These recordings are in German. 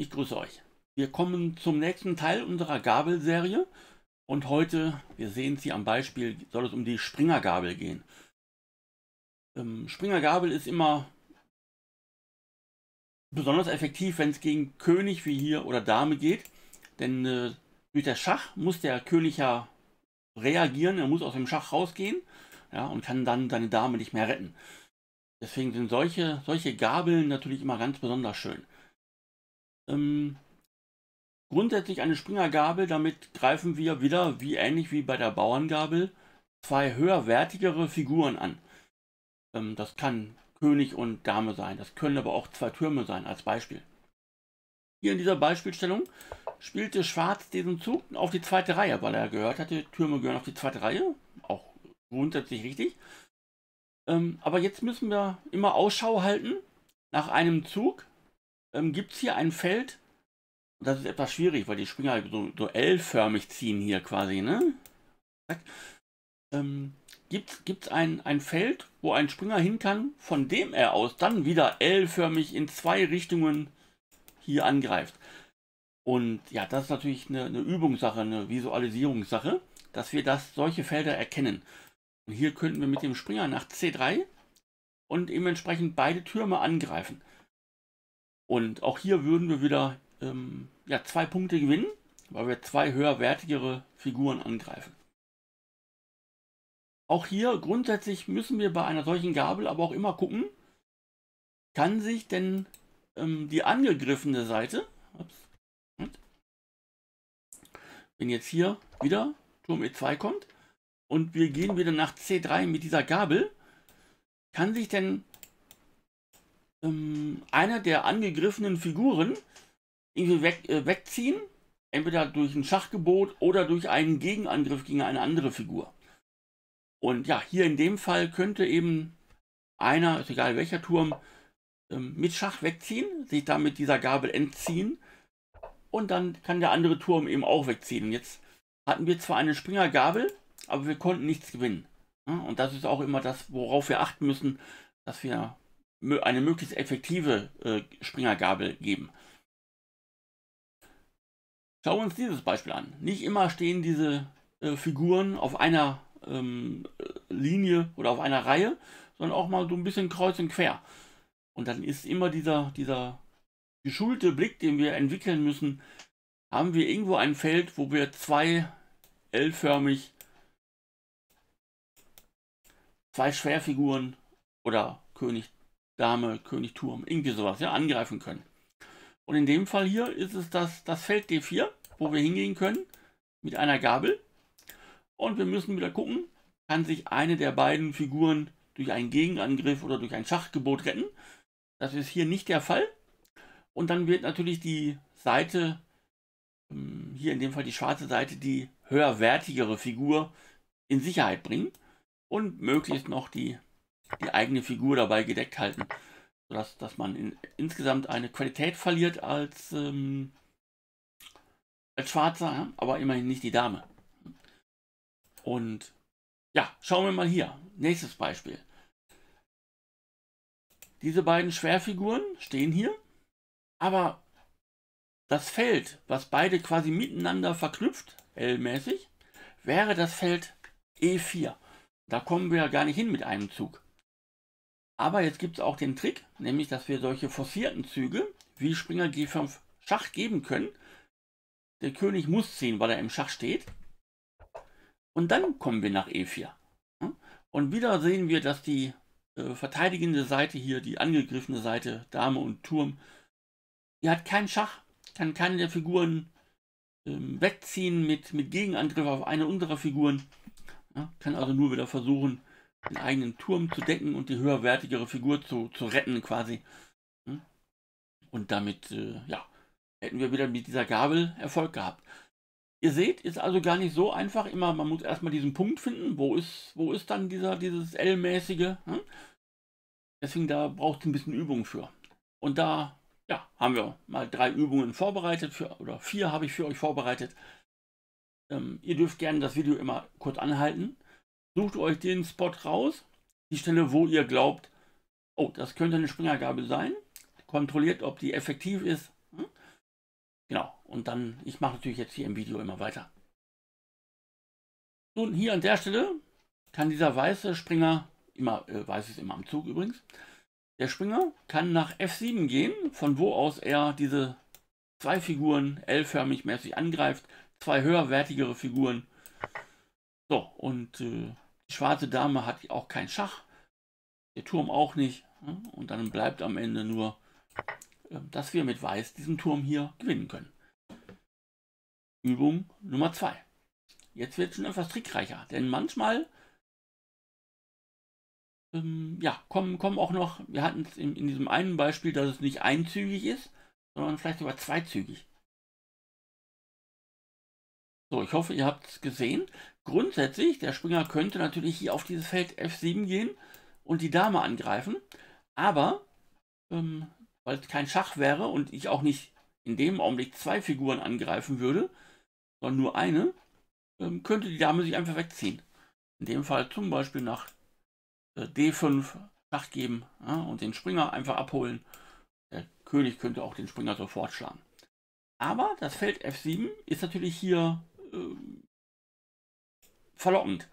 ich grüße euch. Wir kommen zum nächsten Teil unserer Gabelserie und heute, wir sehen es hier am Beispiel, soll es um die Springergabel gehen. Ähm, Springergabel ist immer besonders effektiv, wenn es gegen König wie hier oder Dame geht, denn äh, durch das Schach muss der König ja reagieren, er muss aus dem Schach rausgehen ja, und kann dann seine Dame nicht mehr retten. Deswegen sind solche, solche Gabeln natürlich immer ganz besonders schön. Ähm, grundsätzlich eine Springergabel, damit greifen wir wieder, wie ähnlich wie bei der Bauerngabel, zwei höherwertigere Figuren an. Ähm, das kann König und Dame sein, das können aber auch zwei Türme sein, als Beispiel. Hier in dieser Beispielstellung spielte Schwarz diesen Zug auf die zweite Reihe, weil er gehört hatte, Türme gehören auf die zweite Reihe. Auch grundsätzlich richtig. Ähm, aber jetzt müssen wir immer Ausschau halten nach einem Zug, ähm, gibt es hier ein Feld. das ist etwas schwierig, weil die Springer halt so, so L-förmig ziehen hier quasi, ne? Ähm, gibt es ein, ein Feld, wo ein Springer hin kann, von dem er aus dann wieder L-förmig in zwei Richtungen hier angreift. Und ja, das ist natürlich eine, eine Übungssache, eine Visualisierungssache, dass wir das, solche Felder erkennen. Und hier könnten wir mit dem Springer nach C3 und eben entsprechend beide Türme angreifen. Und auch hier würden wir wieder ähm, ja, zwei Punkte gewinnen, weil wir zwei höherwertigere Figuren angreifen. Auch hier grundsätzlich müssen wir bei einer solchen Gabel aber auch immer gucken, kann sich denn ähm, die angegriffene Seite, wenn jetzt hier wieder Turm E2 kommt und wir gehen wieder nach C3 mit dieser Gabel, kann sich denn ähm, einer der angegriffenen Figuren irgendwie weg, äh, wegziehen, entweder durch ein Schachgebot oder durch einen Gegenangriff gegen eine andere Figur. Und ja, hier in dem Fall könnte eben einer, ist egal welcher Turm, ähm, mit Schach wegziehen, sich damit dieser Gabel entziehen und dann kann der andere Turm eben auch wegziehen. jetzt hatten wir zwar eine Springergabel, aber wir konnten nichts gewinnen. Und das ist auch immer das, worauf wir achten müssen, dass wir eine möglichst effektive äh, Springergabel geben. Schauen wir uns dieses Beispiel an. Nicht immer stehen diese äh, Figuren auf einer ähm, Linie oder auf einer Reihe, sondern auch mal so ein bisschen kreuz und quer. Und dann ist immer dieser, dieser geschulte Blick, den wir entwickeln müssen, haben wir irgendwo ein Feld, wo wir zwei L-förmig, zwei Schwerfiguren oder König Dame, König, Turm, irgendwie sowas, ja, angreifen können. Und in dem Fall hier ist es das, das Feld D4, wo wir hingehen können mit einer Gabel. Und wir müssen wieder gucken, kann sich eine der beiden Figuren durch einen Gegenangriff oder durch ein Schachgebot retten. Das ist hier nicht der Fall. Und dann wird natürlich die Seite, ähm, hier in dem Fall die schwarze Seite, die höherwertigere Figur in Sicherheit bringen und möglichst noch die die eigene Figur dabei gedeckt halten. Sodass dass man in, insgesamt eine Qualität verliert als, ähm, als Schwarzer, ja? aber immerhin nicht die Dame. Und ja, schauen wir mal hier. Nächstes Beispiel. Diese beiden Schwerfiguren stehen hier, aber das Feld, was beide quasi miteinander verknüpft, L-mäßig, wäre das Feld E4. Da kommen wir ja gar nicht hin mit einem Zug. Aber jetzt gibt es auch den Trick, nämlich dass wir solche forcierten Züge wie Springer G5 Schach geben können. Der König muss ziehen, weil er im Schach steht. Und dann kommen wir nach E4. Und wieder sehen wir, dass die äh, verteidigende Seite hier, die angegriffene Seite, Dame und Turm, die hat keinen Schach, kann keine der Figuren ähm, wegziehen mit, mit Gegenangriff auf eine unserer Figuren. Ja, kann also nur wieder versuchen, den eigenen Turm zu decken und die höherwertigere Figur zu, zu retten quasi. Hm? Und damit, äh, ja, hätten wir wieder mit dieser Gabel Erfolg gehabt. Ihr seht, ist also gar nicht so einfach immer, man muss erstmal diesen Punkt finden, wo ist, wo ist dann dieser, dieses L-mäßige. Hm? Deswegen da braucht es ein bisschen Übung für. Und da, ja, haben wir mal drei Übungen vorbereitet, für, oder vier habe ich für euch vorbereitet. Ähm, ihr dürft gerne das Video immer kurz anhalten sucht euch den Spot raus, die Stelle, wo ihr glaubt, oh, das könnte eine Springergabe sein. Kontrolliert, ob die effektiv ist. Hm? Genau, und dann, ich mache natürlich jetzt hier im Video immer weiter. Nun, hier an der Stelle kann dieser weiße Springer, immer äh, weiß ist immer am Zug übrigens, der Springer kann nach F7 gehen, von wo aus er diese zwei Figuren L-förmig mäßig angreift, zwei höherwertigere Figuren so, und äh, die schwarze Dame hat auch kein Schach, der Turm auch nicht. Hm? Und dann bleibt am Ende nur, äh, dass wir mit Weiß diesen Turm hier gewinnen können. Übung Nummer 2. Jetzt wird es schon etwas trickreicher, denn manchmal ähm, ja, kommen, kommen auch noch, wir hatten es in, in, diesem einen Beispiel, dass es nicht einzügig ist, sondern vielleicht sogar zweizügig. So, ich hoffe, ihr habt es gesehen. Grundsätzlich, der Springer könnte natürlich hier auf dieses Feld F7 gehen und die Dame angreifen. Aber, ähm, weil es kein Schach wäre und ich auch nicht in dem Augenblick zwei Figuren angreifen würde, sondern nur eine, ähm, könnte die Dame sich einfach wegziehen. In dem Fall zum Beispiel nach äh, D5 Schach geben ja, und den Springer einfach abholen. Der König könnte auch den Springer sofort schlagen. Aber das Feld F7 ist natürlich hier äh, verlockend.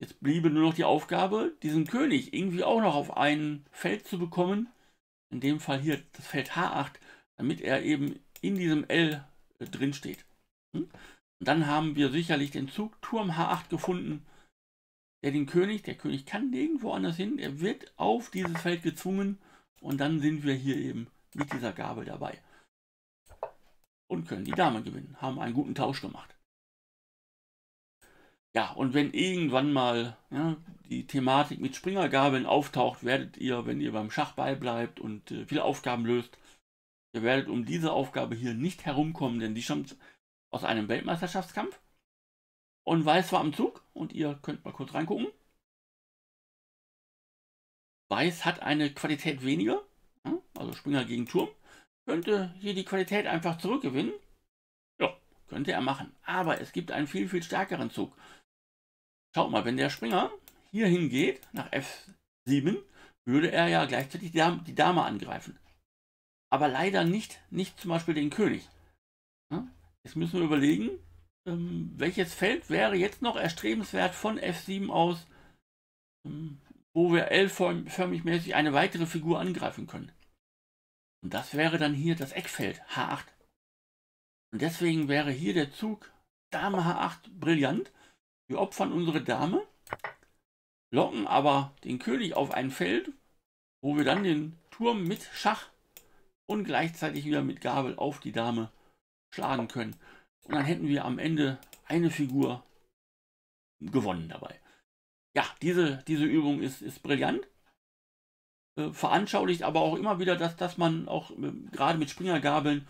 Jetzt bliebe nur noch die Aufgabe, diesen König irgendwie auch noch auf ein Feld zu bekommen. In dem Fall hier das Feld H8, damit er eben in diesem L äh, drin steht. Hm? dann haben wir sicherlich den Zug Turm H8 gefunden, der den König, der König kann nirgendwo anders hin, er wird auf dieses Feld gezwungen und dann sind wir hier eben mit dieser Gabel dabei und können die Dame gewinnen. Haben einen guten Tausch gemacht. Ja, und wenn irgendwann mal ja, die Thematik mit Springergabeln auftaucht, werdet ihr, wenn ihr beim Schach beibleibt und äh, viele Aufgaben löst, ihr werdet um diese Aufgabe hier nicht herumkommen, denn die stammt aus einem Weltmeisterschaftskampf. Und Weiß war am Zug und ihr könnt mal kurz reingucken. Weiß hat eine Qualität weniger, ja, also Springer gegen Turm könnte hier die Qualität einfach zurückgewinnen. Ja, könnte er machen. Aber es gibt einen viel, viel stärkeren Zug. Schaut mal, wenn der Springer hier hingeht, nach F7, würde er ja gleichzeitig die Dame, die Dame angreifen. Aber leider nicht, nicht zum Beispiel den König. jetzt müssen wir überlegen, ähm, welches Feld wäre jetzt noch erstrebenswert von F7 aus, ähm, wo wir L-förmig mäßig eine weitere Figur angreifen können. Und das wäre dann hier das Eckfeld H8. Und deswegen wäre hier der Zug Dame H8 brillant. Wir opfern unsere Dame, locken aber den König auf ein Feld, wo wir dann den Turm mit Schach und gleichzeitig wieder mit Gabel auf die Dame schlagen können. Und dann hätten wir am Ende eine Figur gewonnen dabei. Ja, diese, diese Übung ist, ist brillant. Äh, veranschaulicht aber auch immer wieder, dass, dass man auch äh, gerade mit Springergabeln,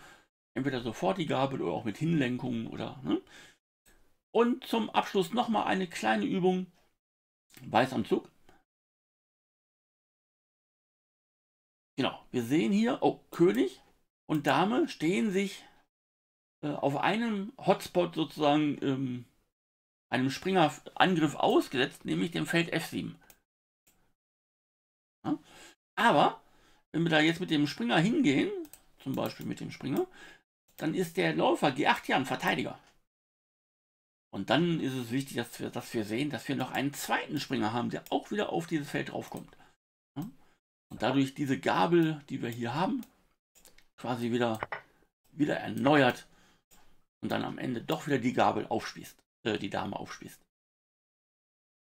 entweder sofort die Gabel oder auch mit Hinlenkungen oder. Ne? Und zum Abschluss nochmal eine kleine Übung. Weiß am Zug. Genau, wir sehen hier, oh, König und Dame stehen sich äh, auf einem Hotspot sozusagen ähm, einem Springerangriff ausgesetzt, nämlich dem Feld F7. Aber wenn wir da jetzt mit dem Springer hingehen, zum Beispiel mit dem Springer, dann ist der Läufer G8 ja ein Verteidiger. Und dann ist es wichtig, dass wir, dass wir sehen, dass wir noch einen zweiten Springer haben, der auch wieder auf dieses Feld draufkommt. Und dadurch diese Gabel, die wir hier haben, quasi wieder, wieder erneuert und dann am Ende doch wieder die Gabel aufspießt, äh, die Dame aufspießt.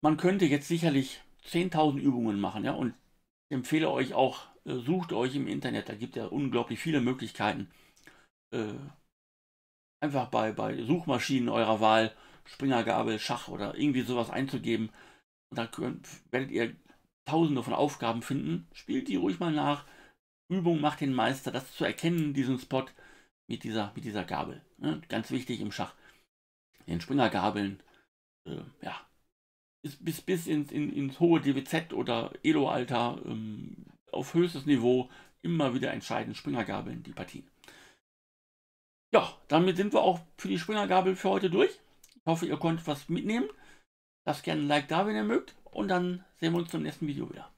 Man könnte jetzt sicherlich 10.000 Übungen machen, ja, und empfehle euch auch, äh, sucht euch im Internet, da gibt es ja unglaublich viele Möglichkeiten. Äh, einfach bei, bei Suchmaschinen eurer Wahl, Springergabel, Schach oder irgendwie sowas einzugeben. Und da könnt, werdet ihr tausende von Aufgaben finden. Spielt die ruhig mal nach. Übung macht den Meister, das zu erkennen, diesen Spot mit dieser, mit dieser Gabel. Ne? Ganz wichtig im Schach. Den Springergabeln, äh, ja, bis, bis ins, in, ins hohe DWZ oder Elo-Alter ähm, auf höchstes Niveau immer wieder entscheidend Springergabeln, die Partien. Ja, damit sind wir auch für die Springergabel für heute durch. Ich hoffe, ihr konntet was mitnehmen. Lasst gerne ein Like da, wenn ihr mögt. Und dann sehen wir uns zum nächsten Video wieder.